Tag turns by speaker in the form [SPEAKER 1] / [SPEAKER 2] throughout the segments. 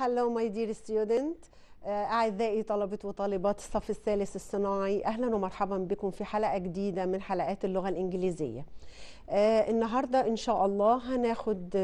[SPEAKER 1] Hello, my dear student. آه، أعزائي طلبة وطالبات الصف الثالث الصناعي أهلا ومرحبا بكم في حلقة جديدة من حلقات اللغة الإنجليزية آه النهاردة إن شاء الله هناخد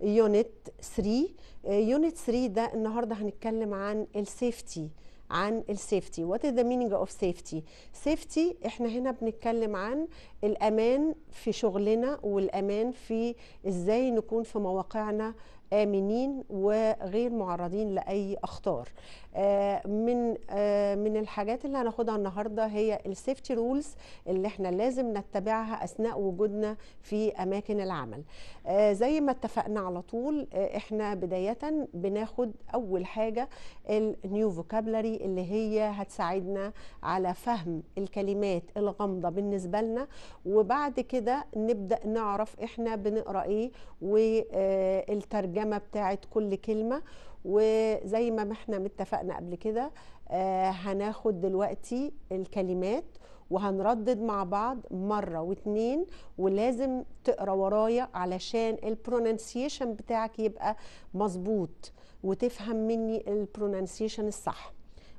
[SPEAKER 1] يونت 3 يونت 3 ده النهاردة هنتكلم عن السيفتي عن السيفتي وات از ذا مينينج اوف سيفتي سيفتي احنا هنا بنتكلم عن الامان في شغلنا والامان في ازاي نكون في مواقعنا امنين وغير معرضين لاي اخطار آه، من آه، من الحاجات اللي هناخدها النهارده هي السيفتي رولز اللي احنا لازم نتبعها اثناء وجودنا في اماكن العمل آه، زي ما اتفقنا على طول احنا بدايه بناخد اول حاجه النيو فوكابلري اللي هي هتساعدنا على فهم الكلمات الغامضه بالنسبه لنا وبعد كده نبدا نعرف احنا بنقرا ايه والترجمه بتاعت كل كلمه وزي ما احنا متفقنا قبل كده آه، هناخد دلوقتي الكلمات وهنردد مع بعض مرة واتنين ولازم تقرا ورايا علشان البرونانسيشن بتاعك يبقى مظبوط وتفهم مني البرونانسيشن الصح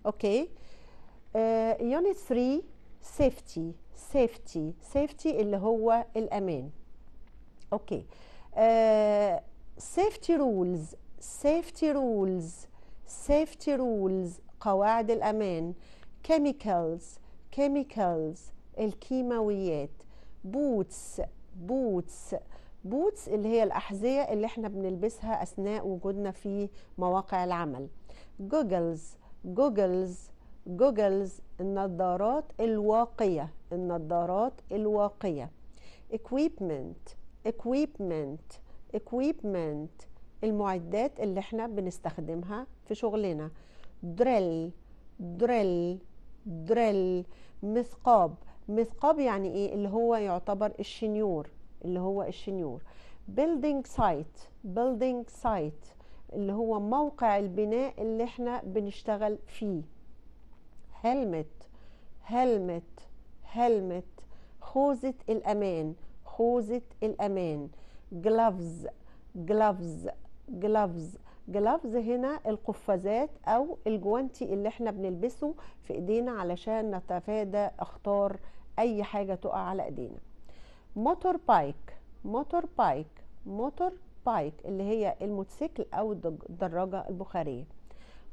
[SPEAKER 1] اوكي يونت 3 سيفتي سيفتي سيفتي اللي هو الامان اوكي سيفتي آه، رولز safety rules safety rules قواعد الأمان chemicals chemicals الكيماويات boots boots بوتس اللي هي الأحذية اللي احنا بنلبسها أثناء وجودنا في مواقع العمل جوجلز جوجلز جوجلز النظارات الواقية النظارات الواقية equipment equipment equipment المعدات اللي احنا بنستخدمها في شغلنا دريل دريل دريل مثقاب مثقاب يعني ايه اللي هو يعتبر الشنيور اللي هو الشنيور بيلدينج سايت بيلدينج سايت اللي هو موقع البناء اللي احنا بنشتغل فيه هلمت هلمت هلمت خوذة الأمان خوذة الأمان gloves gloves جلافز جلافز هنا القفازات او الجوانتي اللي احنا بنلبسه في ايدينا علشان نتفادى اخطار اي حاجه تقع على ايدينا موتور بايك موتور بايك موتور بايك اللي هي الموتوسيكل او الدراجه البخاريه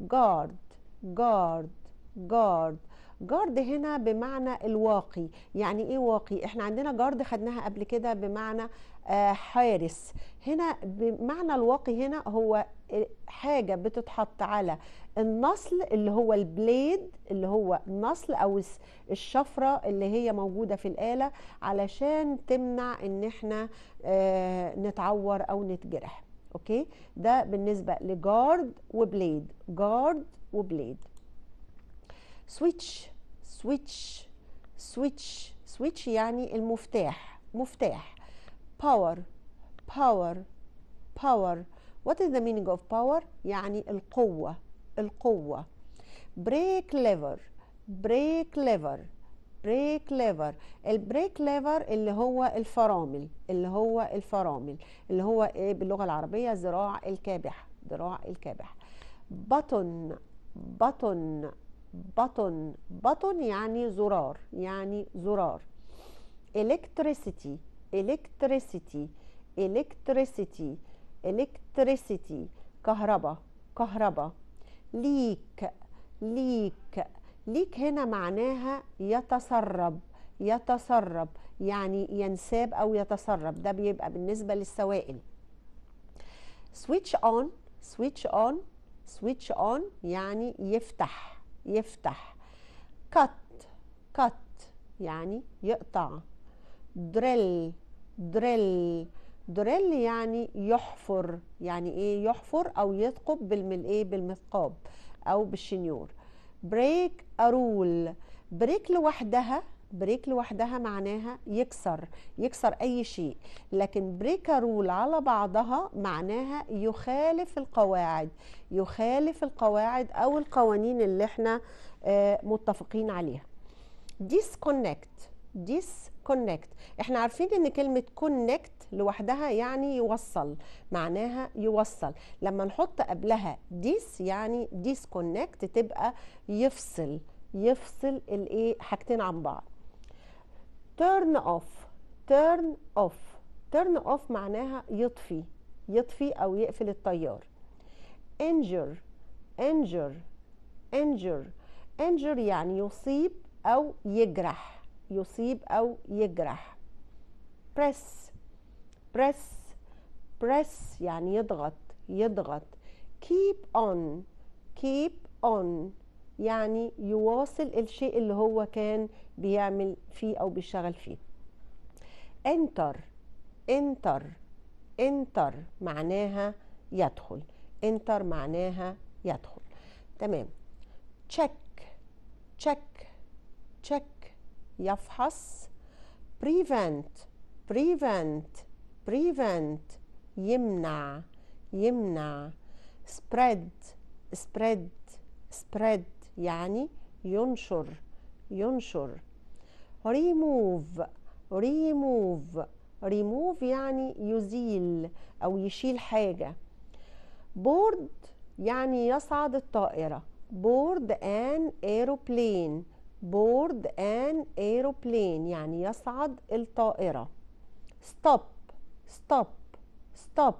[SPEAKER 1] جارد جارد جارد جارد هنا بمعنى الواقي يعني ايه واقي احنا عندنا جارد خدناها قبل كده بمعنى آه، حارس هنا بمعنى الواقي هنا هو حاجة بتتحط على النصل اللي هو البليد اللي هو النصل أو الشفرة اللي هي موجودة في الآلة علشان تمنع إن احنا آه، نتعور أو نتجرح أوكي ده بالنسبة لجارد وبليد جارد وبليد سويتش سويتش سويتش سويتش يعني المفتاح مفتاح power power power what is the meaning of power يعني القوة القوة break lever break lever بريك ليفر البريك ليفر اللي هو الفرامل اللي هو الفرامل اللي هو ايه باللغه العربيه ذراع الكابح ذراع الكابح button button button button يعني زرار يعني زرار electricity electricity electricity electricity كهرباء كهرباء ليك ليك ليك هنا معناها يتسرب يتسرب يعني ينساب او يتسرب ده بيبقى بالنسبه للسوائل switch on switch on switch on يعني يفتح يفتح cut cut يعني يقطع drill دريل دريل يعني يحفر يعني ايه يحفر او يثقب بالملايه بالمثقاب او بالشنيور بريك ارول بريك لوحدها بريك لوحدها معناها يكسر يكسر اي شيء لكن بريك ارول على بعضها معناها يخالف القواعد يخالف القواعد او القوانين اللي احنا آه، متفقين عليها ديسكونكت ديس كونكت احنا عارفين ان كلمة كونكت لوحدها يعني يوصل معناها يوصل لما نحط قبلها ديس يعني ديس كونكت تبقى يفصل يفصل الايه حاجتين عن بعض تيرن اوف تيرن اوف تيرن اوف معناها يطفي يطفي او يقفل التيار انجر انجر انجر انجر يعني يصيب او يجرح يصيب أو يجرح بريس بريس بريس يعني يضغط يضغط keep on keep on يعني يواصل الشيء اللي هو كان بيعمل فيه أو بيشتغل فيه enter enter enter معناها يدخل enter معناها يدخل تمام check check check يفحص prevent prevent prevent يمنع يمنع spread spread spread يعني ينشر ينشر remove remove remove يعني يزيل أو يشيل حاجة board يعني يصعد الطائرة board an aeroplane board an aeroplane يعني يصعد الطائرة stop stop stop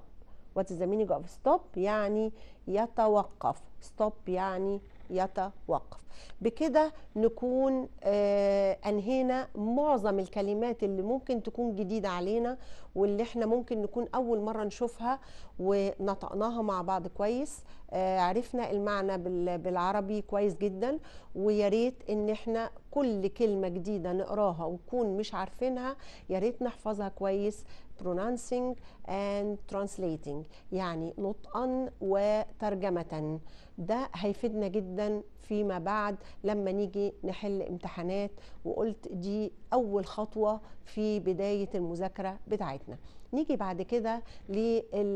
[SPEAKER 1] what is the meaning of stop يعني يتوقف stop يعني يتوقف بكده نكون آه، أنهينا معظم الكلمات اللي ممكن تكون جديدة علينا واللي احنا ممكن نكون أول مرة نشوفها ونطقناها مع بعض كويس آه، عرفنا المعنى بالعربي كويس جدا ويا ريت ان احنا كل كلمة جديدة نقراها ونكون مش عارفينها يا ريت نحفظها كويس pronouncing and translating يعني نطقا وترجمة ده هيفيدنا جدا فيما بعد لما نيجي نحل امتحانات وقلت دي أول خطوة في بداية المذاكرة بتاعتنا نيجي بعد كده آه،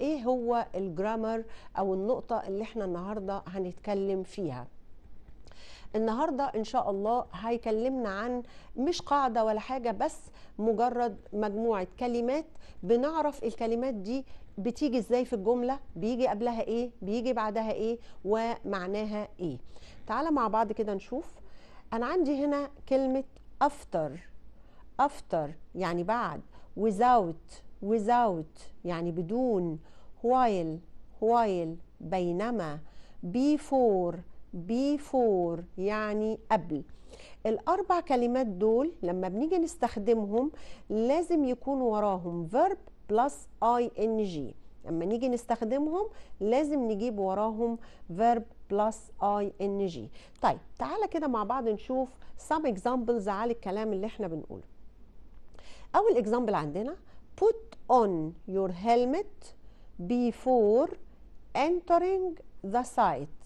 [SPEAKER 1] ايه هو الجرامر او النقطة اللي احنا النهاردة هنتكلم فيها النهارده ان شاء الله هيكلمنا عن مش قاعده ولا حاجه بس مجرد مجموعه كلمات بنعرف الكلمات دي بتيجي ازاي في الجمله بيجي قبلها ايه بيجي بعدها ايه ومعناها ايه تعالى مع بعض كده نشوف انا عندي هنا كلمه افتر افتر يعني بعد without without يعني بدون while while بينما before before يعني قبل الأربع كلمات دول لما بنيجي نستخدمهم لازم يكون وراهم verb plus ing لما نيجي نستخدمهم لازم نجيب وراهم verb plus ing طيب تعالى كده مع بعض نشوف some examples على الكلام اللي احنا بنقوله اول example عندنا put on your helmet before entering the site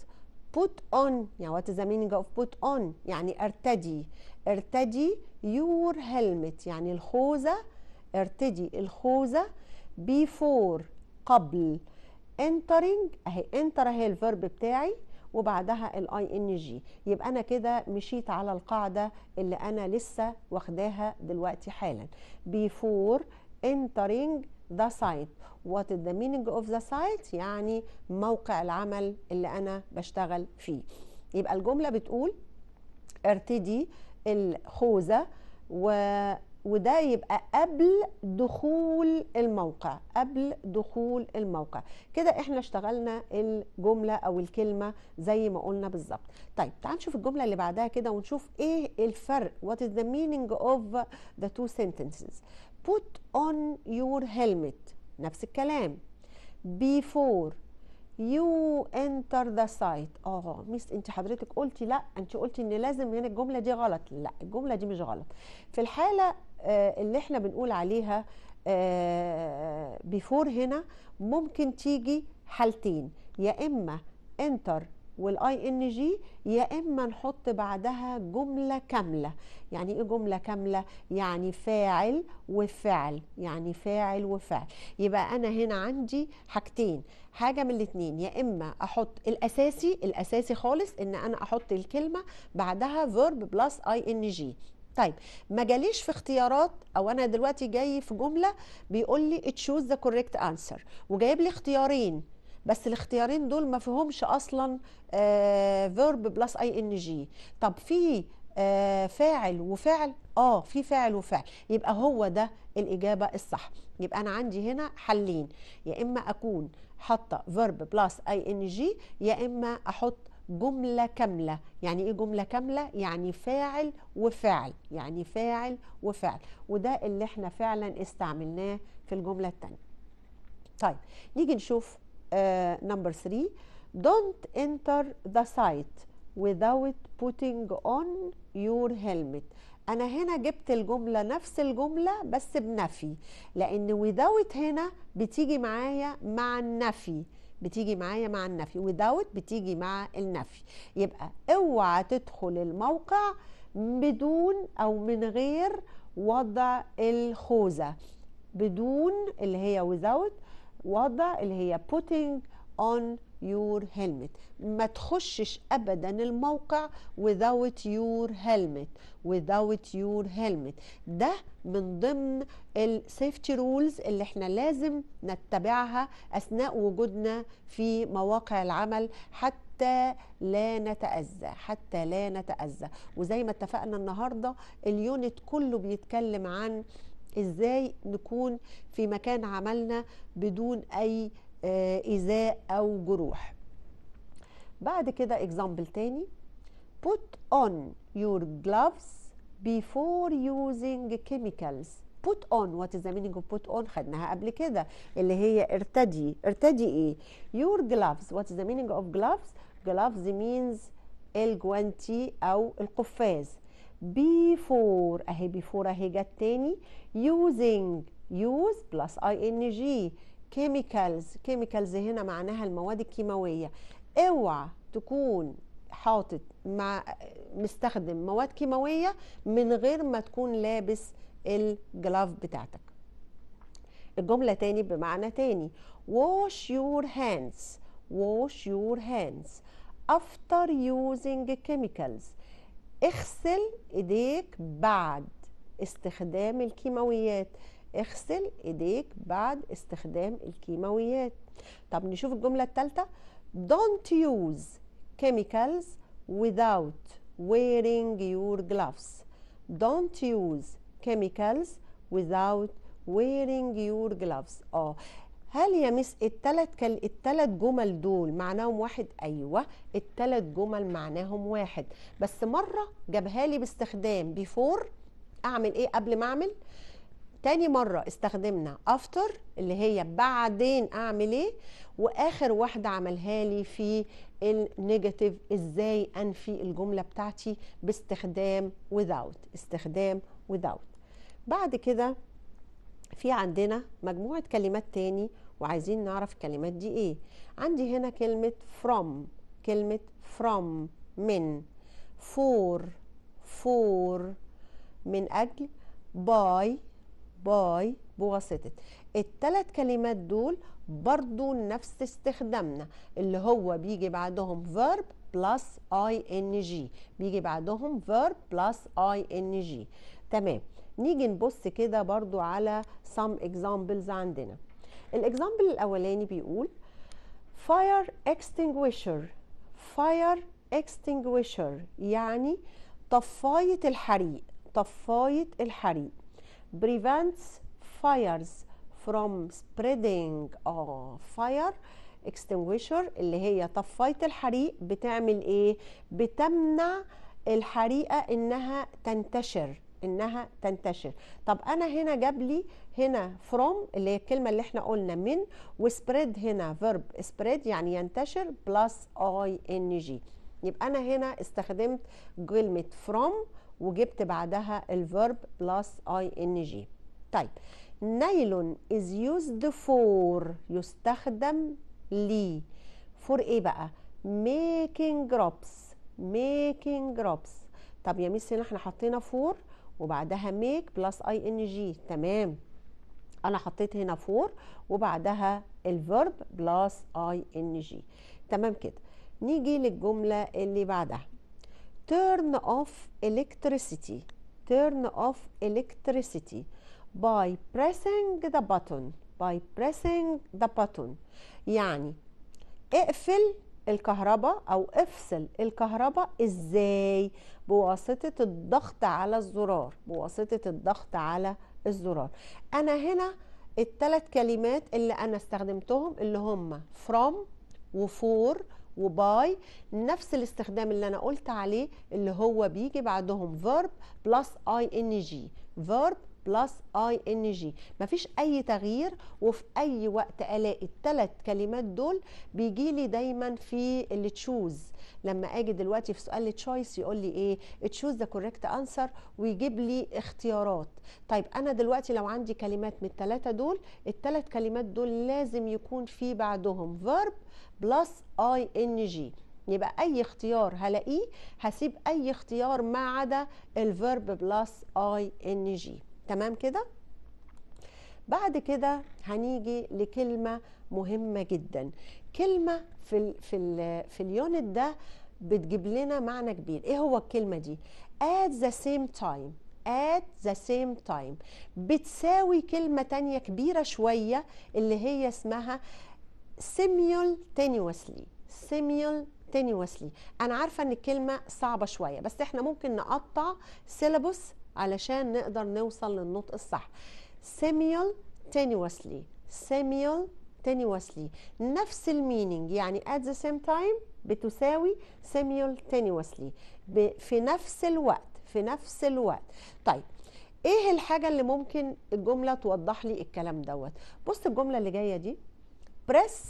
[SPEAKER 1] put on يعني what is the meaning of put on يعني ارتدي ارتدي your helmet يعني الخوذة ارتدي الخوذة before قبل entering اهي enter اهي الفيرب بتاعي وبعدها الاي ان جي يبقى انا كده مشيت على القاعده اللي انا لسه واخداها دلوقتي حالا before entering ذا سايت وات ذا مينينج اوف ذا سايت يعني موقع العمل اللي انا بشتغل فيه يبقى الجمله بتقول ارتدي الخوذه و وده يبقى قبل دخول الموقع قبل دخول الموقع كده احنا اشتغلنا الجمله او الكلمه زي ما قلنا بالظبط طيب تعال نشوف الجمله اللي بعدها كده ونشوف ايه الفرق what is the meaning of the two sentences put on your helmet نفس الكلام before you enter the site اه ميس انت حضرتك قلتي لا انت قلتي ان لازم هنا يعني الجمله دي غلط لا الجمله دي مش غلط في الحاله آه، اللي احنا بنقول عليها آه، before هنا ممكن تيجي حالتين يا اما enter والاي ان جي يا اما نحط بعدها جمله كامله يعني ايه جمله كامله يعني فاعل وفعل يعني فاعل وفعل يبقى انا هنا عندي حاجتين حاجه من الاثنين يا اما احط الاساسي الاساسي خالص ان انا احط الكلمه بعدها فيرب بلس اي ان جي طيب ما جاليش في اختيارات او انا دلوقتي جاي في جمله بيقول لي تشوز ذا كوريكت انسر وجايب لي اختيارين بس الاختيارين دول ما فيهمش اصلا فيرب بلس اي ان جي طب في آه، فاعل وفعل اه في فاعل وفعل يبقى هو ده الاجابه الصح يبقى انا عندي هنا حلين يا اما اكون حاطه فيرب بلس اي ان جي يا اما احط جمله كامله يعني ايه جمله كامله يعني فاعل وفعل يعني فاعل وفعل وده اللي احنا فعلا استعملناه في الجمله الثانيه طيب نيجي نشوف نمبر آه، 3 don't enter the site without putting on your helmet انا هنا جبت الجمله نفس الجمله بس بنفي لان without هنا بتيجي معايا مع النفي بتيجي معايا مع النفي without بتيجي مع النفي يبقى اوعى تدخل الموقع بدون او من غير وضع الخوذه بدون اللي هي without واضح اللي هي putting on your helmet ما تخشش ابدا الموقع without your helmet without your helmet ده من ضمن السيفتي رولز اللي احنا لازم نتبعها اثناء وجودنا في مواقع العمل حتى حتى لا نتأذى حتى لا نتأذى وزي ما اتفقنا النهاردة اليونت كله بيتكلم عن ازاي نكون في مكان عملنا بدون اي ايذاء او جروح بعد كده اكزامبل تاني put on your gloves before using chemicals put on what is the meaning of put on خدناها قبل كده اللي هي ارتدي ارتدي ايه your gloves what is the meaning of gloves gloves means الجوانتي او القفاز before اهي before اهي جت تاني using use plus ing chemicals chemicals هنا معناها المواد الكيماويه اوعى تكون حاطط مع مستخدم مواد كيماويه من غير ما تكون لابس الجلاف بتاعتك الجمله تاني بمعنى تاني wash your hands wash your hands after using chemicals اغسل ايديك بعد استخدام الكيماويات اغسل ايديك بعد استخدام الكيماويات طب نشوف الجملة الثالثة don't use chemicals without wearing your gloves don't use chemicals without wearing your gloves اه هل يا مس التلات كل التلات جمل دول معناهم واحد ايوه التلات جمل معناهم واحد بس مره جابها لي باستخدام بيفور اعمل ايه قبل ما اعمل تاني مرة استخدمنا افتر اللي هي بعدين اعمل ايه واخر واحدة عملها لي في النيجاتيف ازاي انفي الجملة بتاعتي باستخدام without استخدام without بعد كده في عندنا مجموعة كلمات تاني وعايزين نعرف الكلمات دي ايه عندي هنا كلمة from كلمة from من for for من أجل by by بواسطة التلات كلمات دول برضو نفس استخدامنا اللي هو بيجي بعدهم verb plus ing بيجي بعدهم verb plus ing تمام نيجي نبص كده برضو على some examples عندنا الاكزامبل الاولاني بيقول fire extinguisher fire extinguisher يعني طفاية الحريق طفاية الحريق prevents fires from spreading اه fire extinguisher اللي هي طفاية الحريق بتعمل ايه بتمنع الحريقة انها تنتشر انها تنتشر طب انا هنا جاب لي هنا فروم اللي هي الكلمه اللي احنا قلنا من وسبريد هنا فيرب سبريد يعني ينتشر بلس اي ان جي يبقى انا هنا استخدمت كلمه فروم وجبت بعدها الفيرب بلس اي ان جي طيب نايلون از يوزد فور يستخدم لي فور ايه بقى making drops making drops طب يا ميسي احنا حطينا فور وبعدها ميك بلس اي ان جي تمام انا حطيت هنا فور وبعدها الفيرب بلس اي ان جي تمام كده نيجي للجمله اللي بعدها turn off electricity turn off electricity by pressing the button by pressing the button يعني اقفل الكهرباء او افصل الكهرباء ازاي بواسطه الضغط على الزرار بواسطه الضغط على الزرار انا هنا التلات كلمات اللي انا استخدمتهم اللي هم from وفور وباي نفس الاستخدام اللي انا قلت عليه اللي هو بيجي بعدهم verb plus ing verb بلس اي ان جي مفيش اي تغيير وفي اي وقت الاقي الثلاث كلمات دول بيجي لي دايما في اللي تشوز لما اجي دلوقتي في سؤال تشويس يقول لي ايه تشوز ذا كوريكت انسر ويجيب لي اختيارات طيب انا دلوقتي لو عندي كلمات من الثلاثه دول الثلاث كلمات دول لازم يكون في بعدهم فيرب بلس اي ان جي يبقى اي اختيار هلاقيه هسيب اي اختيار ما عدا الفيرب بلس اي ان جي تمام كده بعد كده هنيجي لكلمة مهمة جدا كلمة في الـ في الـ في اليونت ده بتجيب لنا معنى كبير ايه هو الكلمة دي at the same time at the same time بتساوي كلمة تانية كبيرة شوية اللي هي اسمها simultaneously simultaneously انا عارفة ان الكلمة صعبة شوية بس احنا ممكن نقطع سيلابوس علشان نقدر نوصل للنطق الصح سيميول تينيوسلي سيميول تينيوسلي نفس المينينج يعني at the same time بتساوي simultaneously في نفس الوقت في نفس الوقت طيب ايه الحاجة اللي ممكن الجملة توضح لي الكلام دوت بص الجملة اللي جاية دي press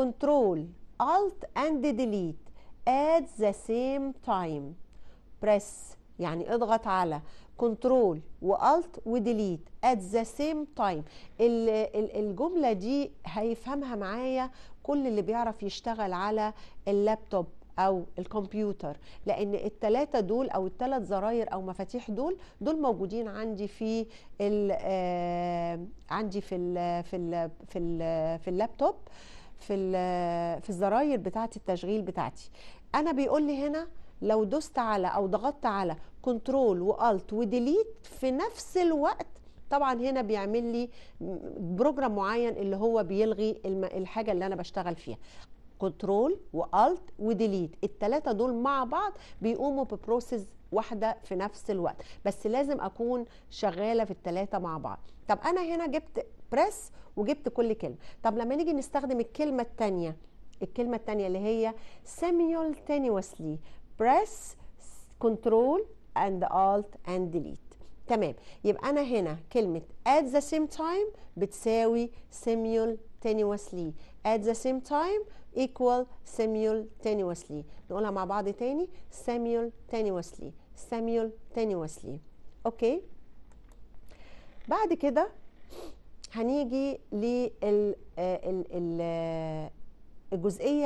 [SPEAKER 1] control alt and delete at the same time press يعني اضغط على كنترول والت وديليت ات ذا سيم تايم الجمله دي هيفهمها معايا كل اللي بيعرف يشتغل على اللابتوب او الكمبيوتر لان التلاتة دول او التلات زراير او مفاتيح دول دول موجودين عندي في ال آه، عندي في ال في ال في, ال في اللابتوب في ال في الزراير بتاعه التشغيل بتاعتي انا بيقول لي هنا لو دوست على او ضغطت على كنترول والت وديليت في نفس الوقت طبعا هنا بيعمل لي بروجرام معين اللي هو بيلغي الحاجه اللي انا بشتغل فيها كنترول والت وديليت الثلاثه دول مع بعض بيقوموا ببروسيس واحده في نفس الوقت بس لازم اكون شغاله في الثلاثه مع بعض طب انا هنا جبت بريس وجبت كل كلمه طب لما نيجي نستخدم الكلمه الثانيه الكلمه الثانيه اللي هي simultaneously بريس كنترول and alt and delete تمام يبقى انا هنا كلمه at the same time بتساوي simultaneously at the same time equal simultaneously نقولها مع بعض تاني simultaneously simultaneously اوكي بعد كده هنيجي للجزئيه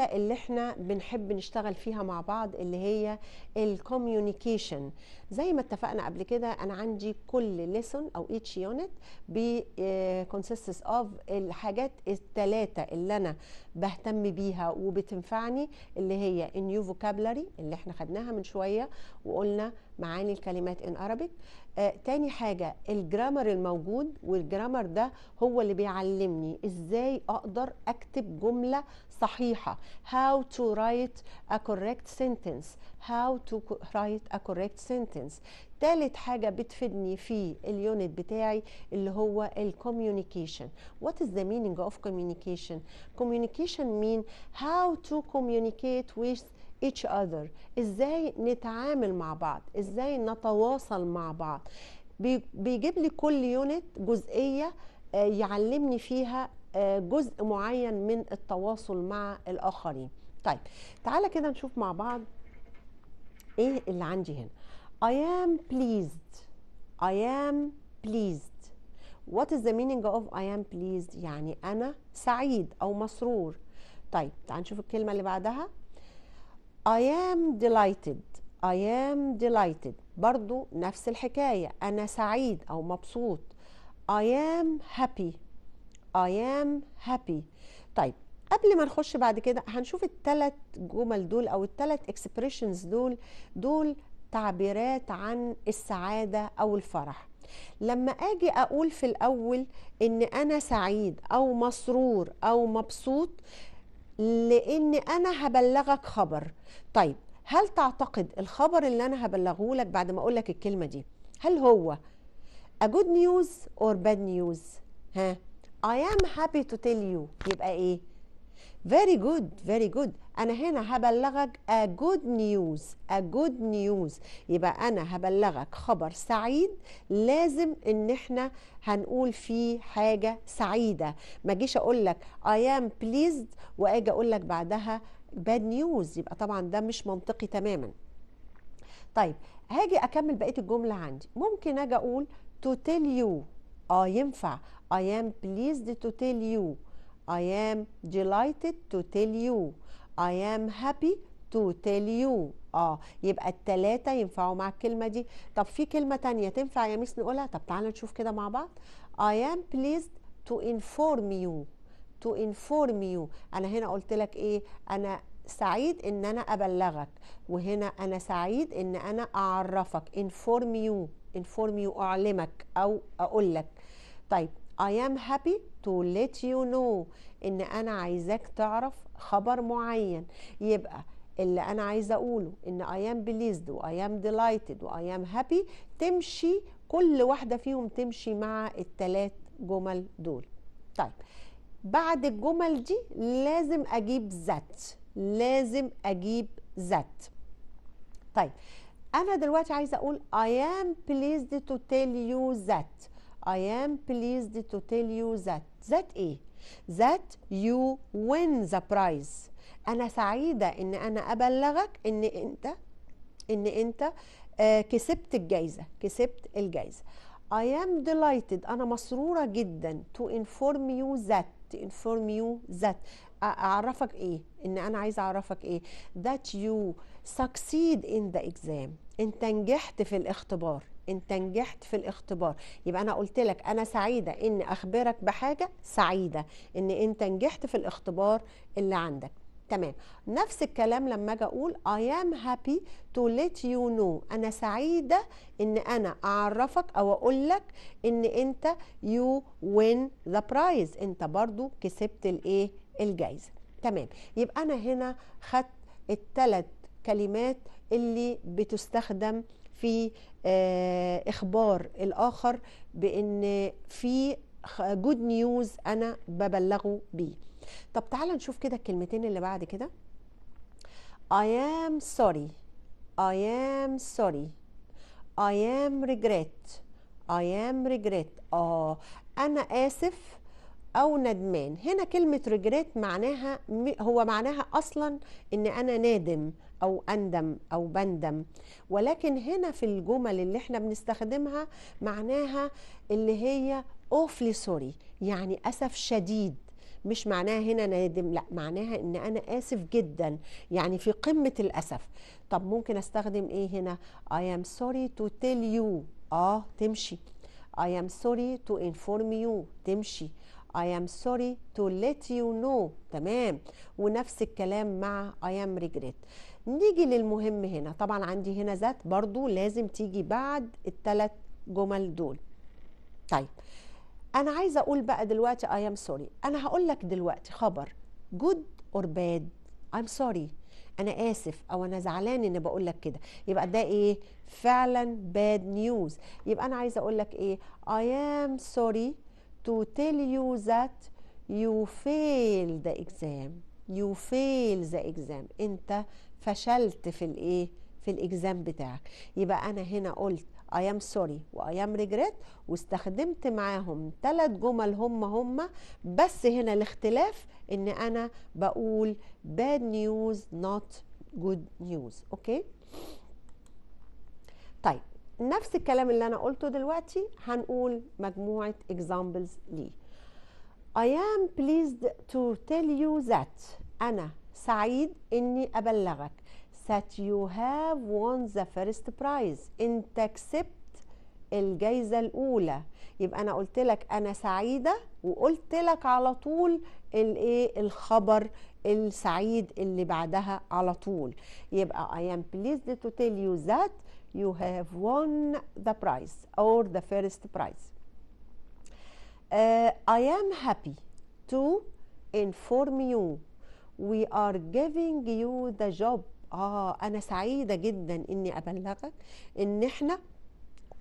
[SPEAKER 1] اللي احنا بنحب نشتغل فيها مع بعض اللي هي الكوميونيكيشن زي ما اتفقنا قبل كده انا عندي كل ليسون او ايتش يونت بكونسيستس اوف الحاجات الثلاثه اللي انا بهتم بيها وبتنفعني اللي هي النيو فوكابلري اللي احنا خدناها من شويه وقلنا معاني الكلمات ان عربيك آه تاني حاجه الجرامر الموجود والجرامر ده هو اللي بيعلمني ازاي اقدر اكتب جمله صحيحه how to write a correct sentence how to write a correct sentence تالت حاجة بتفيدني في اليونت بتاعي اللي هو ال communication what is the meaning of communication communication mean how to communicate with each other ازاي نتعامل مع بعض ازاي نتواصل مع بعض بيجيب لي كل يونت جزئية آه، يعلمني فيها آه، جزء معين من التواصل مع الآخرين طيب تعالى كده نشوف مع بعض ايه اللي عندي هنا I am pleased I am pleased What is the meaning of I am pleased يعني أنا سعيد أو مسرور طيب تعال نشوف الكلمة اللي بعدها I am delighted I am delighted برضو نفس الحكاية أنا سعيد أو مبسوط I am happy I am happy طيب قبل ما نخش بعد كده هنشوف الثلاث جمل دول او الثلاث اكسبريشنز دول دول تعبيرات عن السعاده او الفرح لما اجي اقول في الاول ان انا سعيد او مسرور او مبسوط لان انا هبلغك خبر طيب هل تعتقد الخبر اللي انا هبلغه لك بعد ما اقول لك الكلمه دي هل هو a good news or bad news ها I am happy to tell you يبقى ايه فيري جود فيري جود انا هنا هبلغك a good نيوز a good نيوز يبقى انا هبلغك خبر سعيد لازم ان احنا هنقول فيه حاجه سعيده ما اجيش اقول لك اي ام بليزد واجي اقول لك بعدها باد نيوز يبقى طبعا ده مش منطقي تماما طيب هاجي اكمل بقيه الجمله عندي ممكن اجي اقول تو تيل يو اه ينفع I am pleased to tell you I am delighted to tell you I am happy to tell you اه يبقى التلاتة ينفعوا مع الكلمة دي طب في كلمة تانية تنفع يا ميس نقولها طب تعالى نشوف كده مع بعض I am pleased to inform you to inform you انا هنا قلت لك ايه انا سعيد ان انا ابلغك وهنا انا سعيد ان انا اعرفك inform you inform you اعلمك او اقول لك طيب I am happy to let you know ان انا عايزاك تعرف خبر معين يبقى اللي انا عايزه اقوله ان I am pleased و I am delighted و I am happy تمشي كل واحده فيهم تمشي مع التلات جمل دول طيب بعد الجمل دي لازم اجيب ذات لازم اجيب ذات طيب انا دلوقتي عايزه اقول I am pleased to tell you that I am pleased to tell you that that ايه that you win the prize انا سعيده ان انا ابلغك ان انت ان انت كسبت الجايزه كسبت الجايزه I am delighted أنا مسرورة جدا to inform you that to inform you that أعرفك إيه إن أنا عايزة أعرفك إيه that you succeed in the exam أنت نجحت في الاختبار انت نجحت في الاختبار يبقى انا قلت لك انا سعيده ان اخبرك بحاجه سعيده ان انت نجحت في الاختبار اللي عندك تمام نفس الكلام لما اجي اقول اي ام هابي تو ليت يو نو انا سعيده ان انا اعرفك او اقول لك ان انت يو وين ذا برايز انت برضو كسبت الايه الجايزه تمام يبقى انا هنا خدت الثلاث كلمات اللي بتستخدم في آه، اخبار الاخر بان في جود نيوز انا ببلغه بيه طب تعالى نشوف كده الكلمتين اللي بعد كده I am sorry I am sorry I am regret I am regret اه انا اسف او ندمان هنا كلمه ريجريت معناها هو معناها اصلا ان انا نادم او اندم او بندم ولكن هنا في الجمل اللي احنا بنستخدمها معناها اللي هي اوفلي سوري يعني اسف شديد مش معناها هنا نادم لا معناها ان انا اسف جدا يعني في قمه الاسف طب ممكن استخدم ايه هنا I am sorry to tell you اه تمشي I am sorry to inform you تمشي I am sorry to let you know تمام ونفس الكلام مع I am regret نيجي للمهم هنا طبعا عندي هنا ذات برضو لازم تيجي بعد الثلاث جمل دول طيب انا عايزه اقول بقى دلوقتي I am sorry انا هقول لك دلوقتي خبر good or bad I'm sorry انا اسف او انا زعلان ان بقول لك كده يبقى ده ايه فعلا bad news يبقى انا عايزه اقول لك ايه I am sorry to tell you that you fail the exam you fail the exam انت فشلت في الايه في الاكزام بتاعك يبقى انا هنا قلت I am sorry و I am regret واستخدمت معاهم ثلاث جمل هم هم بس هنا الاختلاف ان انا بقول bad news not good news اوكي طيب نفس الكلام اللي انا قلته دلوقتي هنقول مجموعه examples ليه I am pleased to tell you that انا سعيد اني ابلغك that you have won the first prize انت كسبت الجايزه الاولى يبقى انا قلت لك انا سعيده وقلت لك على طول الايه الخبر السعيد اللي بعدها على طول يبقى I am pleased to tell you that you have won the prize or the first prize uh, I am happy to inform you we are giving you the job اه انا سعيده جدا اني ابلغك ان احنا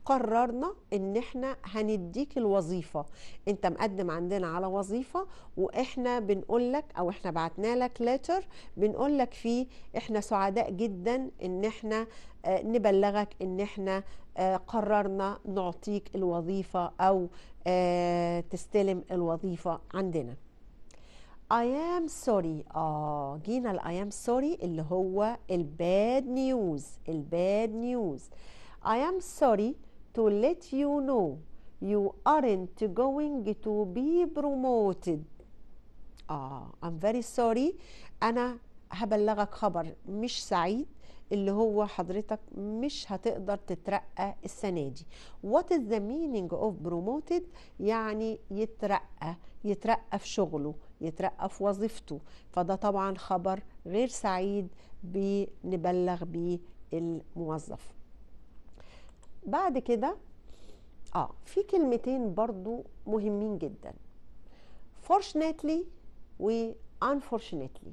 [SPEAKER 1] قررنا ان احنا هنديك الوظيفه انت مقدم عندنا على وظيفه واحنا بنقول لك او احنا بعتنا لك ليتر بنقول لك فيه احنا سعداء جدا ان احنا آه، نبلغك ان احنا آه، قررنا نعطيك الوظيفه او آه، تستلم الوظيفه عندنا I am sorry اه جينا ال I am sorry اللي هو الباد نيوز الباد نيوز I am sorry to let you know you aren't going to be promoted اه I'm very sorry انا هبلغك خبر مش سعيد اللي هو حضرتك مش هتقدر تترقى السنة دي What is the meaning of promoted يعني يترقى يترقى في شغله يترقى في وظيفته فده طبعا خبر غير سعيد بنبلغ بيه الموظف بعد كده اه في كلمتين برضو مهمين جدا fortunately و unfortunately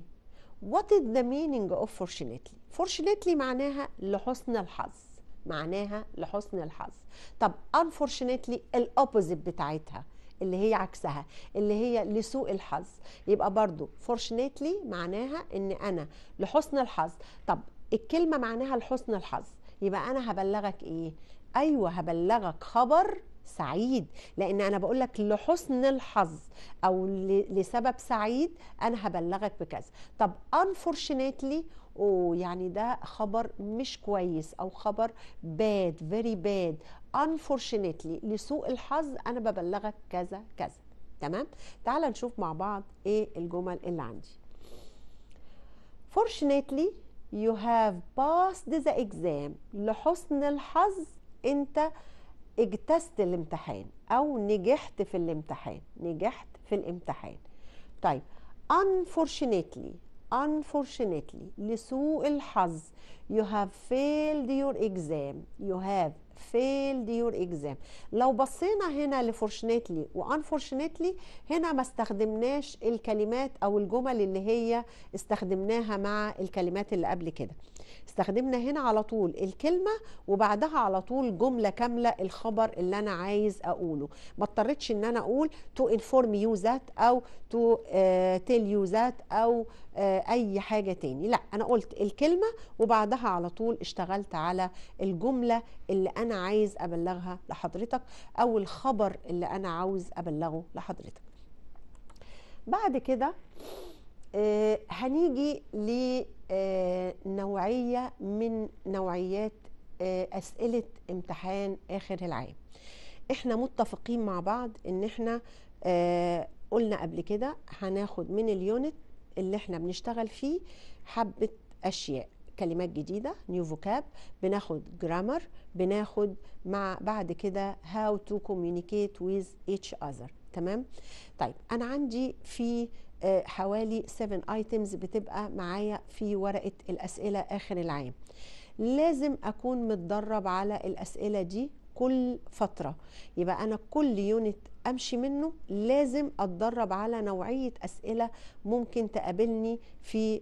[SPEAKER 1] what is the meaning of fortunately fortunately معناها لحسن الحظ معناها لحسن الحظ طب unfortunately الاوبوزيت بتاعتها اللي هي عكسها اللي هي لسوء الحظ يبقى برضو fortunately معناها ان انا لحسن الحظ طب الكلمه معناها لحسن الحظ يبقى انا هبلغك ايه ايوه هبلغك خبر سعيد لان انا بقول لك لحسن الحظ او لسبب سعيد انا هبلغك بكذا طب unfortunately يعني ده خبر مش كويس او خبر باد فيري باد unfortunately لسوء الحظ انا ببلغك كذا كذا تمام تعال نشوف مع بعض ايه الجمل اللي عندي fortunately you have passed the exam لحسن الحظ انت اجتزت الامتحان او نجحت في الامتحان نجحت في الامتحان طيب unfortunately unfortunately لسوء الحظ you have failed your exam you have failed your exam لو بصينا هنا لفورشنتلي وانفورشنتلي هنا ما استخدمناش الكلمات او الجمل اللي هي استخدمناها مع الكلمات اللي قبل كده استخدمنا هنا على طول الكلمة وبعدها على طول جملة كاملة الخبر اللي أنا عايز أقوله ما اضطرتش إن أنا أقول to inform you that أو to uh, tell you that أو uh, أي حاجة تاني لا أنا قلت الكلمة وبعدها على طول اشتغلت على الجملة اللي أنا عايز أبلغها لحضرتك أو الخبر اللي أنا عاوز أبلغه لحضرتك بعد كده آه، هنيجي لنوعية آه، من نوعيات آه، أسئلة امتحان آخر العام احنا متفقين مع بعض ان احنا قلنا قبل كده هناخد من اليونت اللي احنا بنشتغل فيه حبة أشياء كلمات جديدة نيو فوكاب بناخد جرامر بناخد مع بعد كده هاو تو كوميونيكيت ويز each اذر تمام طيب أنا عندي في آه، حوالي 7 ايتمز بتبقى معايا في ورقه الاسئله اخر العام لازم اكون متدرب على الاسئله دي كل فتره يبقى انا كل يونت امشي منه لازم اتدرب على نوعيه اسئله ممكن تقابلني في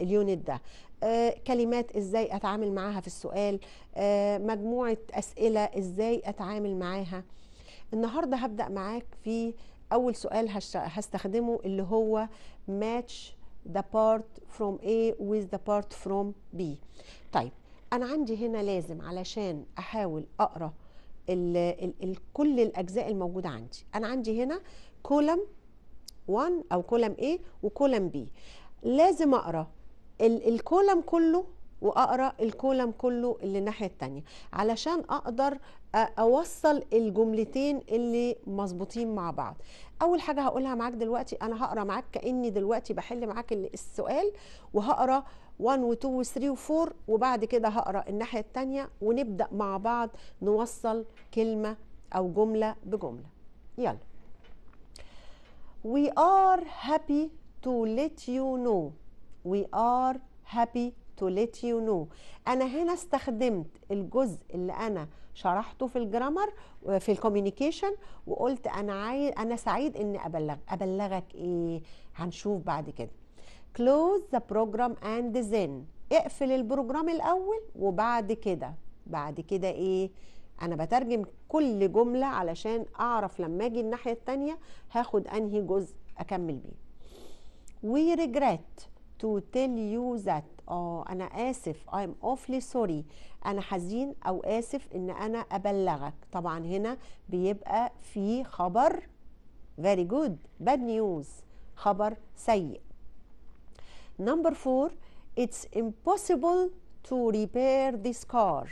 [SPEAKER 1] اليونت ده آه، كلمات ازاي اتعامل معاها في السؤال آه، مجموعه اسئله ازاي اتعامل معاها النهارده هبدا معاك في اول سؤال هستخدمه اللي هو match the part from A with the part from B طيب انا عندي هنا لازم علشان احاول اقرا الـ الـ الـ كل الاجزاء الموجوده عندي انا عندي هنا كولم 1 او كولم A وكولم B لازم اقرا الكولم كله واقرا الكولم كله اللي الناحيه الثانيه علشان اقدر اوصل الجملتين اللي مظبوطين مع بعض اول حاجه هقولها معاك دلوقتي انا هقرا معاك كاني دلوقتي بحل معاك السؤال وهقرا 1 و2 و3 و4 وبعد كده هقرا الناحيه الثانيه ونبدا مع بعض نوصل كلمه او جمله بجمله يلا We are happy to let you know. We are happy to let you know انا هنا استخدمت الجزء اللي انا شرحته في الجرامر في الكوميونيكيشن وقلت انا عايز انا سعيد اني ابلغ ابلغك ايه هنشوف بعد كده close the program and then اقفل البروجرام الاول وبعد كده بعد كده ايه انا بترجم كل جمله علشان اعرف لما اجي الناحيه الثانيه هاخد انهي جزء اكمل بيه we regret to tell you that اه انا اسف I'm awfully sorry انا حزين او اسف ان انا ابلغك طبعا هنا بيبقى في خبر very good bad news خبر سيء number four it's impossible to repair this car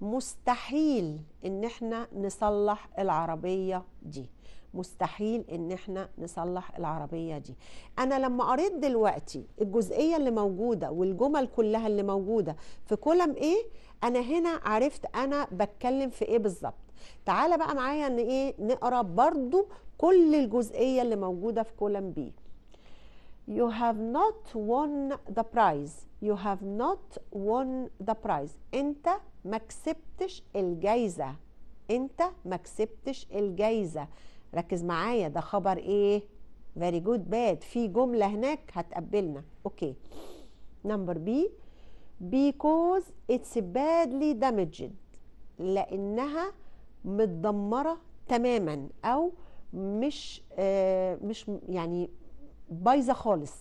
[SPEAKER 1] مستحيل ان احنا نصلح العربية دي مستحيل ان احنا نصلح العربيه دي انا لما قريت دلوقتي الجزئيه اللي موجوده والجمل كلها اللي موجوده في كولم ايه انا هنا عرفت انا بتكلم في ايه بالظبط تعالى بقى معايا ان ايه نقرا برضو كل الجزئيه اللي موجوده في كولم بي you have not won the prize you have not won the prize انت ما كسبتش الجايزه انت ما كسبتش الجايزه ركز معايا ده خبر ايه very good bad في جملة هناك هتقبلنا اوكي نمبر بي because it's badly damaged لانها متدمرة تماما او مش آه مش يعني بايظة خالص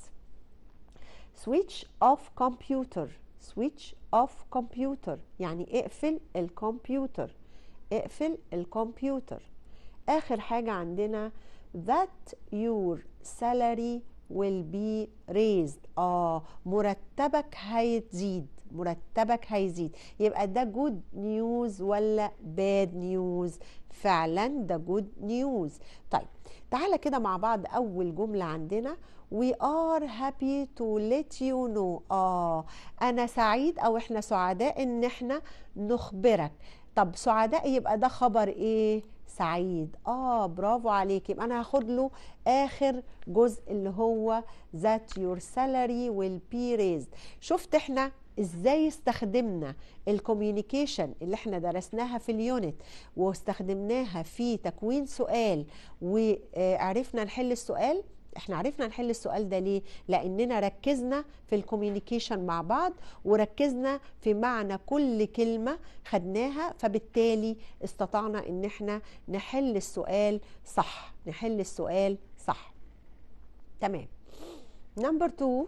[SPEAKER 1] switch off computer switch off computer يعني اقفل الكمبيوتر اقفل الكمبيوتر اخر حاجه عندنا that your salary will be raised اه مرتبك هيزيد مرتبك هيزيد يبقى ده جود نيوز ولا باد نيوز فعلا ده جود نيوز طيب تعالى كده مع بعض اول جمله عندنا we are happy to let you know اه انا سعيد او احنا سعداء ان احنا نخبرك طب سعداء يبقى ده خبر ايه سعيد اه برافو عليك يبقى انا هاخد له اخر جزء اللي هو ذات يور سالاري ويل بي ريزد شفت احنا ازاي استخدمنا الكوميونيكيشن اللي احنا درسناها في اليونت واستخدمناها في تكوين سؤال وعرفنا نحل السؤال احنا عرفنا نحل السؤال ده ليه لاننا ركزنا في الكوميونيكيشن مع بعض وركزنا في معنى كل كلمه خدناها فبالتالي استطعنا ان احنا نحل السؤال صح نحل السؤال صح تمام نمبر 2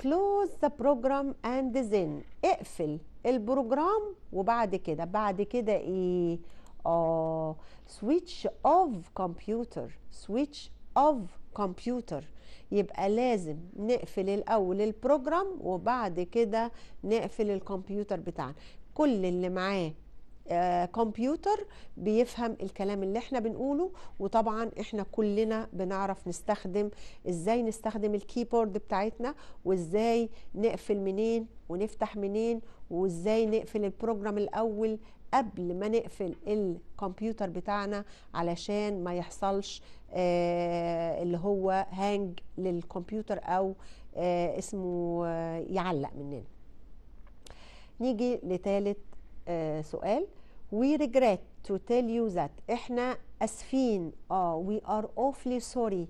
[SPEAKER 1] كلوز ذا بروجرام اند ذن اقفل البروجرام وبعد كده بعد كده ايه اه سويتش اوف كمبيوتر سويتش اوف كمبيوتر يبقى لازم نقفل الاول البروجرام وبعد كده نقفل الكمبيوتر بتاعنا كل اللي معاه آه كمبيوتر بيفهم الكلام اللي احنا بنقوله وطبعا احنا كلنا بنعرف نستخدم ازاي نستخدم الكيبورد بتاعتنا وازاي نقفل منين ونفتح منين وازاي نقفل البروجرام الاول قبل ما نقفل الكمبيوتر بتاعنا علشان ما يحصلش آه، اللي هو هانج للكمبيوتر او آه، اسمه آه، يعلق مننا نيجي لثالث سؤال we regret to tell you that احنا اسفين اه we are awfully sorry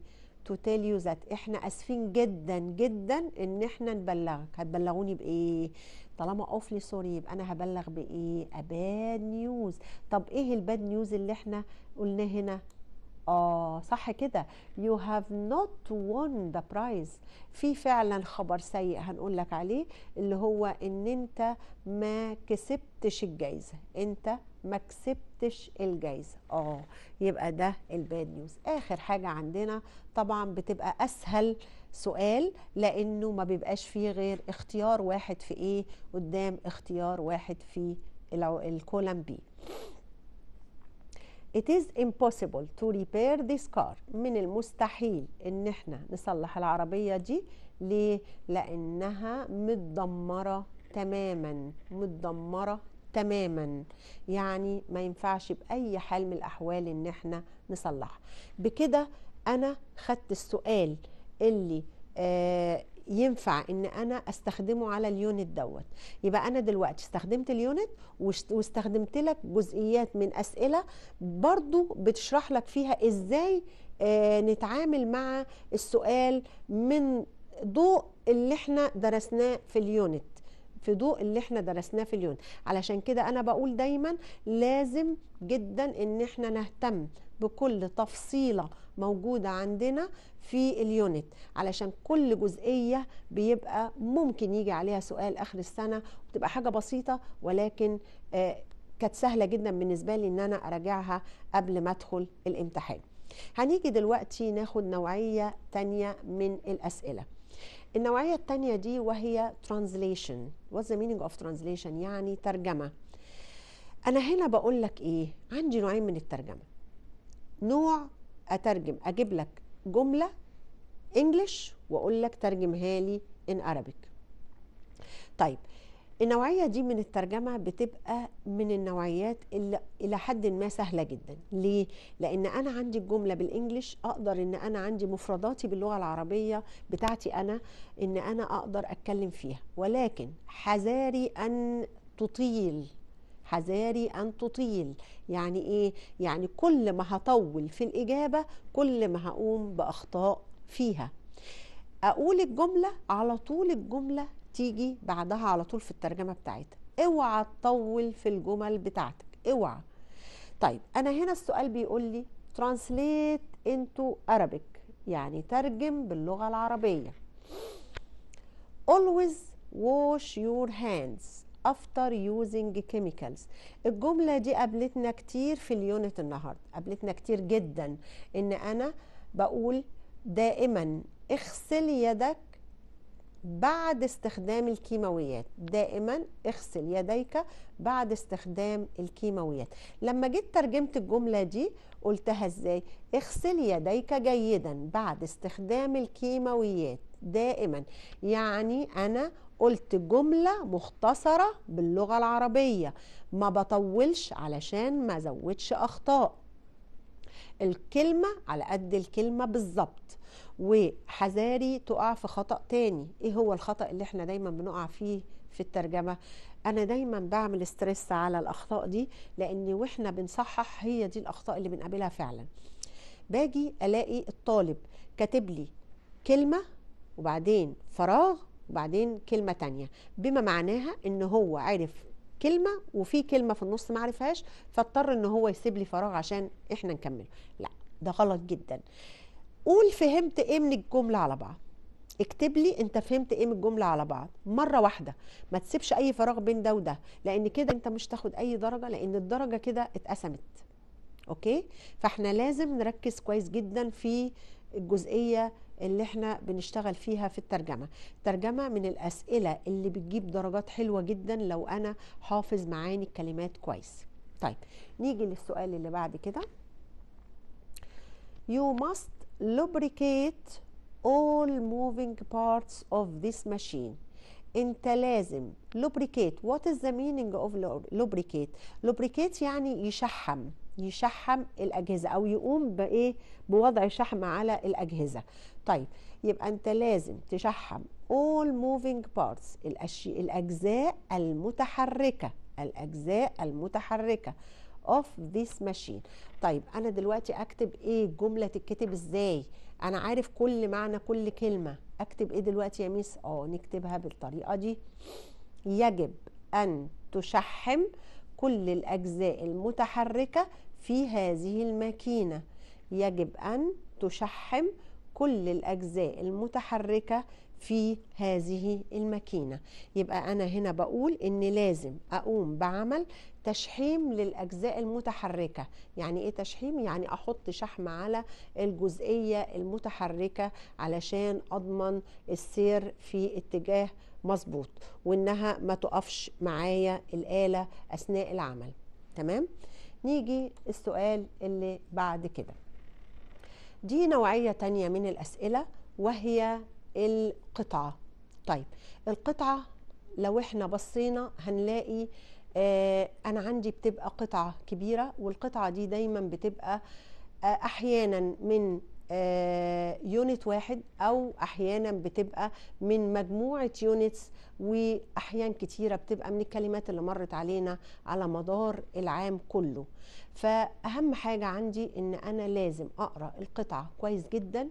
[SPEAKER 1] to tell you that احنا اسفين جدا جدا ان احنا نبلغك هتبلغوني بايه طالما اوفلي سوري يبقى انا هبلغ بايه اباد نيوز طب ايه الباد نيوز اللي احنا قلناه هنا اه صح كده يو هاف نوت won ذا برايز في فعلا خبر سيء هنقول لك عليه اللي هو ان انت ما كسبتش الجايزه انت ما كسبتش الجايزه اه يبقى ده الباد نيوز اخر حاجه عندنا طبعا بتبقى اسهل سؤال لانه ما بيبقاش فيه غير اختيار واحد في ايه قدام اختيار واحد في الكولم بي It is impossible to repair this car من المستحيل ان احنا نصلح العربية دي ليه؟ لانها متدمرة تماما متدمرة تماما يعني ما ينفعش بأي حال من الأحوال إن احنا نصلح بكده أنا خدت السؤال اللي آه، ينفع ان انا استخدمه على اليونت دوت يبقى انا دلوقتي استخدمت اليونت واستخدمت لك جزئيات من اسئله برضو بتشرح لك فيها ازاي آه، نتعامل مع السؤال من ضوء اللي احنا درسناه في اليونت في ضوء اللي احنا درسناه في اليونت علشان كده انا بقول دايما لازم جدا ان احنا نهتم بكل تفصيله موجوده عندنا في اليونت علشان كل جزئيه بيبقى ممكن يجي عليها سؤال اخر السنه وتبقى حاجه بسيطه ولكن آه، كانت سهله جدا بالنسبه لي ان انا اراجعها قبل ما ادخل الامتحان هنيجي دلوقتي ناخد نوعيه تانية من الاسئله النوعيه التانية دي وهي translation what's the meaning of translation يعني ترجمه انا هنا بقول لك ايه عندي نوعين من الترجمه نوع اترجم اجيب لك جمله انجلش واقول لك ترجمها لي ان عربيك طيب النوعية دي من الترجمة بتبقى من النوعيات اللي إلى حد ما سهلة جدا ليه؟ لأن أنا عندي الجملة بالانجلش أقدر إن أنا عندي مفرداتي باللغة العربية بتاعتي أنا إن أنا أقدر أتكلم فيها ولكن حذاري أن تطيل حذاري أن تطيل يعني إيه؟ يعني كل ما هطول في الإجابة كل ما هقوم بأخطاء فيها أقول الجملة على طول الجملة تيجي بعدها على طول في الترجمة بتاعتها اوعى تطول في الجمل بتاعتك اوعى طيب أنا هنا السؤال بيقول لي translate into Arabic يعني ترجم باللغة العربية always wash your hands after using chemicals الجمله دي قابلتنا كتير في اليونت النهارده قابلتنا كتير جدا ان انا بقول دائما اغسل يدك بعد استخدام الكيماويات دائما اغسل يديك بعد استخدام الكيماويات لما جيت ترجمت الجمله دي قلتها ازاي اغسل يديك جيدا بعد استخدام الكيماويات دائما يعني انا قلت جملة مختصرة باللغة العربية ما بطولش علشان ما زودش أخطاء الكلمة على قد الكلمة بالظبط وحذاري تقع في خطأ تاني ايه هو الخطأ اللي احنا دايما بنقع فيه في الترجمة انا دايما بعمل ستريس على الاخطاء دي لان واحنا بنصحح هي دي الاخطاء اللي بنقابلها فعلا باجي الاقي الطالب كاتب لي كلمة وبعدين فراغ وبعدين كلمة تانية بما معناها ان هو عرف كلمة وفي كلمة في النص ما عرفهاش فاضطر ان هو يسيب لي فراغ عشان احنا نكمله لا ده غلط جدا قول فهمت ايه من الجملة على بعض اكتب لي انت فهمت ايه من الجمله على بعض مره واحده ما تسيبش اي فراغ بين ده وده لان كده انت مش تاخد اي درجه لان الدرجه كده اتقسمت اوكي فاحنا لازم نركز كويس جدا في الجزئيه اللي احنا بنشتغل فيها في الترجمه الترجمه من الاسئله اللي بتجيب درجات حلوه جدا لو انا حافظ معاني الكلمات كويس طيب نيجي للسؤال اللي بعد كده you must lubricate all moving parts of this machine انت لازم lubricate what is the meaning of lubricate lubricate يعني يشحم يشحم الاجهزه او يقوم بايه بوضع شحم على الاجهزه طيب يبقى انت لازم تشحم all moving parts الاشياء الاجزاء المتحركه الاجزاء المتحركه of this machine طيب انا دلوقتي اكتب ايه الجمله تتكتب ازاي انا عارف كل معنى كل كلمه اكتب ايه دلوقتي يا ميس اه نكتبها بالطريقه دي يجب ان تشحم كل الاجزاء المتحركه في هذه الماكينة يجب أن تشحم كل الأجزاء المتحركة في هذه الماكينة يبقى أنا هنا بقول إن لازم أقوم بعمل تشحيم للأجزاء المتحركة يعني إيه تشحيم؟ يعني أحط شحم على الجزئية المتحركة علشان أضمن السير في اتجاه مظبوط وإنها ما تقفش معايا الآلة أثناء العمل تمام؟ نيجي السؤال اللي بعد كده دي نوعية تانية من الأسئلة وهي القطعة طيب القطعة لو احنا بصينا هنلاقي آه، أنا عندي بتبقى قطعة كبيرة والقطعة دي دايما بتبقى آه، أحيانا من يونت آه، واحد او احيانا بتبقى من مجموعه يونتس واحيان كتيره بتبقى من الكلمات اللي مرت علينا على مدار العام كله فاهم حاجه عندي ان انا لازم اقرا القطعه كويس جدا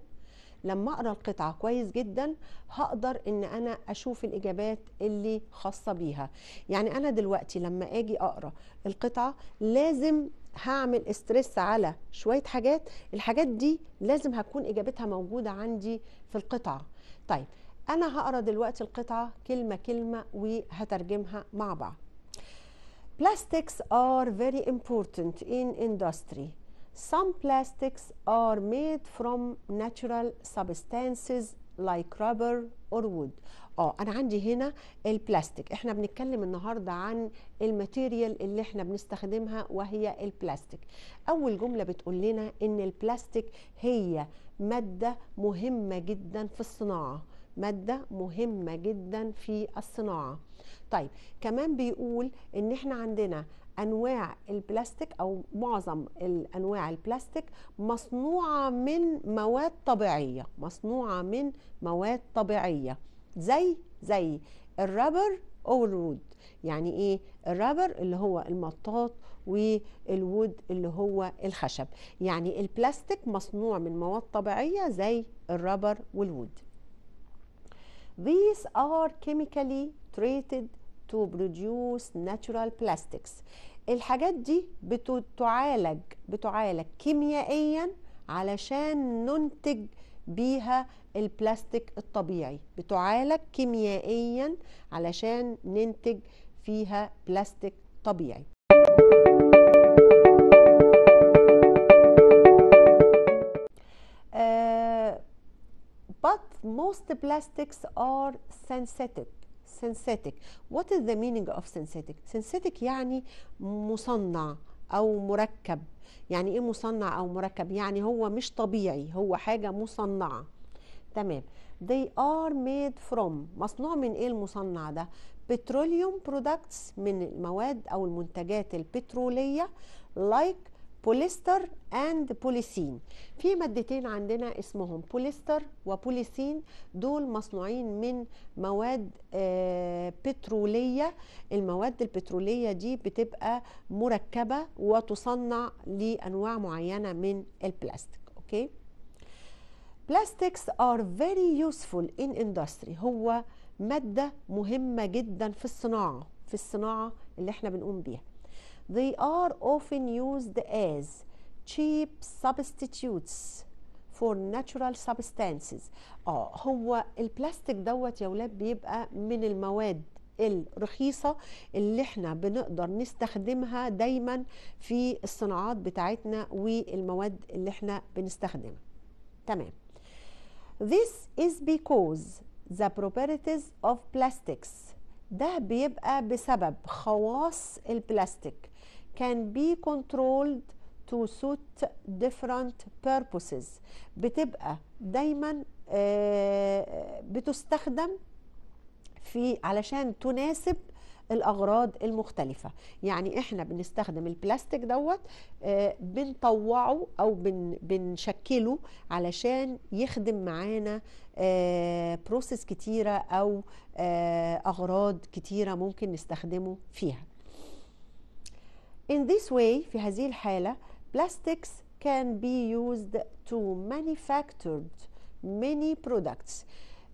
[SPEAKER 1] لما اقرا القطعه كويس جدا هقدر ان انا اشوف الاجابات اللي خاصه بيها يعني انا دلوقتي لما اجي اقرا القطعه لازم هعمل استرس على شويه حاجات الحاجات دي لازم هتكون اجابتها موجوده عندي في القطعه طيب انا هقرا دلوقتي القطعه كلمه كلمه وهترجمها مع بعض Plastics are very important in industry. Some plastics are made from natural substances like rubber or wood. اه انا عندي هنا البلاستيك احنا بنتكلم النهارده عن الماتيريال اللي احنا بنستخدمها وهي البلاستيك اول جمله بتقول لنا ان البلاستيك هي ماده مهمه جدا في الصناعه ماده مهمه جدا في الصناعه طيب كمان بيقول ان احنا عندنا انواع البلاستيك او معظم انواع البلاستيك مصنوعه من مواد طبيعيه مصنوعه من مواد طبيعيه زي زي الرابر او الوود يعني ايه الرابر اللي هو المطاط والوود اللي هو الخشب يعني البلاستيك مصنوع من مواد طبيعيه زي الرابر والوود These are chemically treated to produce natural plastics الحاجات دي بتعالج بتعالج كيميائيا علشان ننتج بيها البلاستيك الطبيعي بتعالج كيميائيا علشان ننتج فيها بلاستيك طبيعي آه، but most plastics are synthetic synthetic what is the meaning of synthetic synthetic يعني مصنع او مركب يعني ايه مصنع او مركب يعني هو مش طبيعي هو حاجه مصنعه تمام they are made from مصنوع من ايه المصنع ده petroleum products من المواد او المنتجات البتروليه like بوليستر اند بوليسين في مادتين عندنا اسمهم بوليستر وبوليسين دول مصنوعين من مواد آه، بتروليه المواد البتروليه دي بتبقى مركبه وتصنع لانواع معينه من البلاستيك اوكي بلاستيكس are very useful in industry هو مادة مهمة جدا في الصناعة في الصناعة اللي احنا بنقوم بيها they are often used as cheap substitutes for natural substances اه هو البلاستيك دوت يا ولاد بيبقى من المواد الرخيصة اللي احنا بنقدر نستخدمها دايما في الصناعات بتاعتنا والمواد اللي احنا بنستخدمها تمام This is because the properties of plastics ده بيبقى بسبب خواص البلاستيك can be controlled to suit different purposes بتبقى دايما بتستخدم في علشان تناسب الاغراض المختلفه يعني احنا بنستخدم البلاستيك دوت آه، بنطوعه او بنشكله علشان يخدم معانا بروسيس آه، كتيره او آه، اغراض كتيره ممكن نستخدمه فيها In this way في هذه الحاله plastics can be used to manufactured many products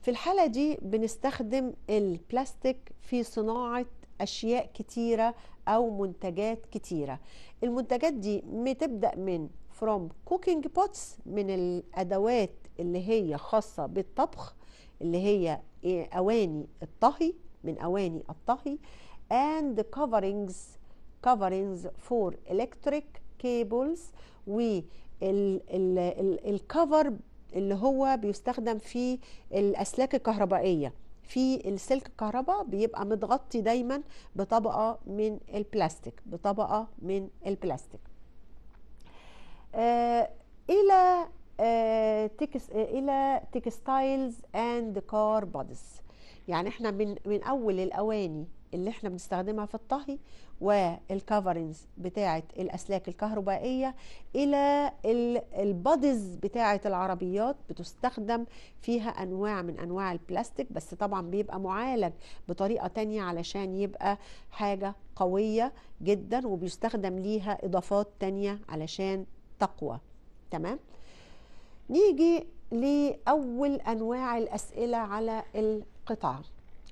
[SPEAKER 1] في الحالة دي بنستخدم البلاستيك في صناعة اشياء كتيره او منتجات كتيره المنتجات دي بتبدا من فروم كوكينج بوتس من الادوات اللي هي خاصه بالطبخ اللي هي إيه، اواني الطهي من اواني الطهي and coverings coverings for electric cables الكفر اللي هو بيستخدم في الاسلاك الكهربائيه في السلك الكهرباء بيبقى متغطي دايما بطبقه من البلاستيك بطبقه من البلاستيك آه، الى آه، آه، الى تكستايلز اند كار بوديز يعني احنا من من اول الاواني اللي احنا بنستخدمها في الطهي والكفرنز بتاعه الاسلاك الكهربائيه الى البادز بتاعه العربيات بتستخدم فيها انواع من انواع البلاستيك بس طبعا بيبقى معالج بطريقه تانية علشان يبقى حاجه قويه جدا وبيستخدم ليها اضافات تانية علشان تقوى تمام نيجي لاول انواع الاسئله على القطعه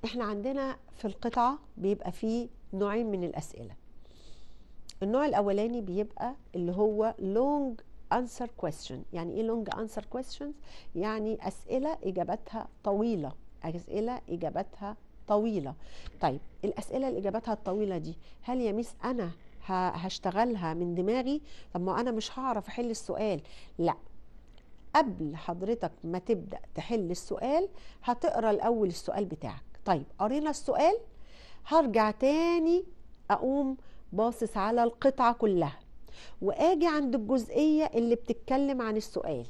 [SPEAKER 1] احنا عندنا في القطعه بيبقى فيه نوعين من الاسئله النوع الاولاني بيبقى اللي هو لونج answer question يعني ايه لونج answer questions يعني اسئله اجابتها طويله اسئله اجابتها طويله طيب الاسئله اللي اجابتها الطويله دي هل يا ميس انا هشتغلها من دماغي طب ما انا مش هعرف احل السؤال لا قبل حضرتك ما تبدا تحل السؤال هتقرا الاول السؤال بتاعك طيب قرينا السؤال هرجع تاني اقوم باصص على القطعه كلها واجي عند الجزئيه اللي بتتكلم عن السؤال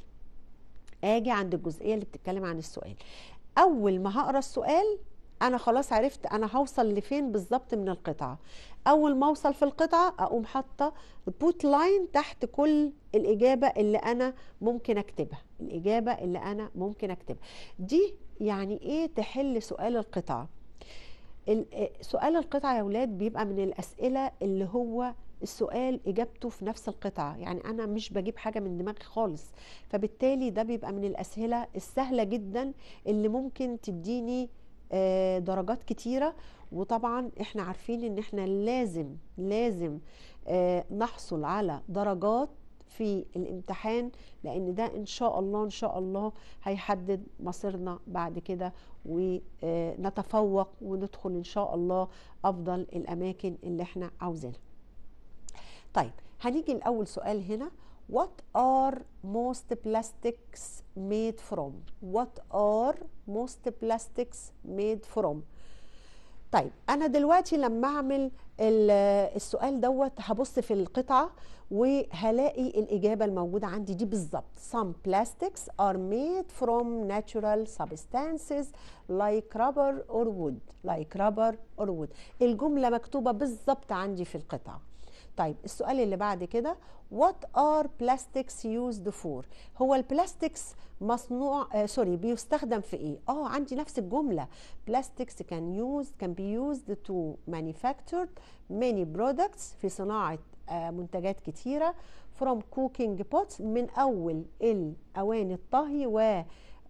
[SPEAKER 1] اجي عند الجزئيه اللي بتتكلم عن السؤال اول ما هقرا السؤال انا خلاص عرفت انا هوصل لفين بالظبط من القطعه اول ما اوصل في القطعه اقوم حاطه بوت لاين تحت كل الاجابه اللي انا ممكن اكتبها الاجابه اللي انا ممكن اكتبها دي يعني ايه تحل سؤال القطعه آه، سؤال القطعة يا ولاد بيبقى من الأسئلة اللي هو السؤال إجابته في نفس القطعة يعني أنا مش بجيب حاجة من دماغي خالص فبالتالي ده بيبقى من الأسئلة السهلة جدا اللي ممكن تديني آه، درجات كتيرة وطبعا احنا عارفين ان احنا لازم لازم آه، نحصل على درجات في الامتحان لان ده ان شاء الله ان شاء الله هيحدد مصيرنا بعد كده ونتفوق آه، وندخل ان شاء الله افضل الاماكن اللي احنا عاوزينها طيب هنيجي لاول سؤال هنا What are most plastics made from? What are most plastics made from? طيب انا دلوقتي لما اعمل السؤال دوت هبص في القطعه وهلاقي الاجابه الموجوده عندي دي بالظبط some plastics are made from natural substances like rubber or wood like rubber or wood الجمله مكتوبه بالظبط عندي في القطعه طيب السؤال اللي بعد كده وات ار بلاستكس يوزد فور هو البلاستكس مصنوع آه سوري بيستخدم في ايه اه عندي نفس الجمله بلاستكس كان يوزد كان بي يوزد تو مانيفاكتشر ماني برودكتس في صناعه آه منتجات كتيره فروم كوكينج بوتس من اول الاواني الطهي و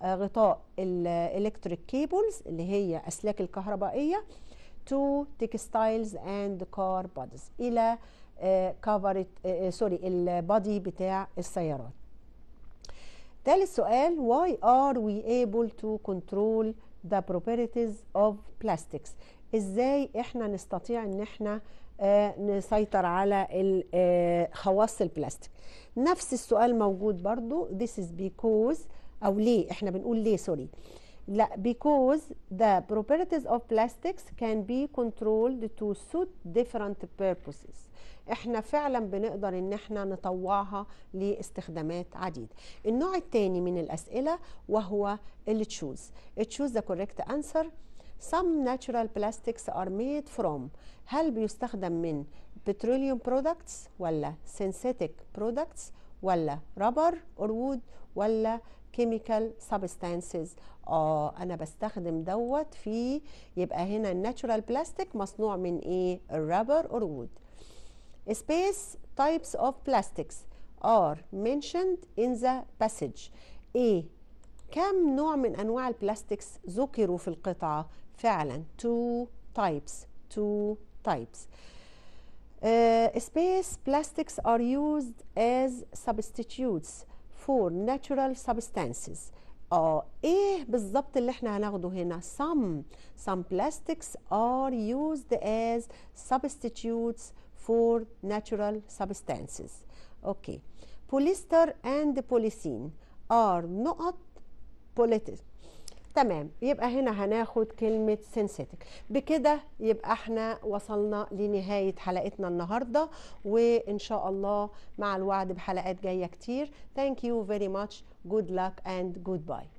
[SPEAKER 1] آه، غطاء الالكتريك كيبلز اللي هي اسلاك الكهربائيه تو تكستايلز اند كار بوديز الى كفرت آه، سوري آه، آه، البادي بتاع السيارات ثالث سؤال why are we able to control the properties of plastics ازاي احنا نستطيع ان احنا نسيطر على خواص البلاستيك نفس السؤال موجود برضو this is because او ليه احنا بنقول ليه سوري لا because the properties of plastics can be controlled to suit different purposes احنا فعلا بنقدر ان احنا نطوعها لاستخدامات عديده النوع الثاني من الاسئله وهو اللي تشوز تشوز the correct answer some natural plastics are made from هل بيستخدم من petroleum products ولا synthetic products ولا rubber or wood ولا كيميكال سبستانسز اه انا بستخدم دوت في يبقى هنا الناتشورال بلاستيك مصنوع من ايه الرابر اور وود space types of plastics are mentioned in the passage ايه كم نوع من أنواع البلاستيكس ذكروا في القطعة فعلا two types two types uh, space plastics are used as substitutes for natural substances اه ايه بالظبط اللي احنا هناخده هنا some some plastics are used as substitutes for natural substances اوكي okay. polyester and polythene are not تمام يبقى هنا هناخد كلمة سينسيتك بكده يبقى احنا وصلنا لنهاية حلقتنا النهاردة وإن شاء الله مع الوعد بحلقات جاية كتير Thank you very much Good luck and goodbye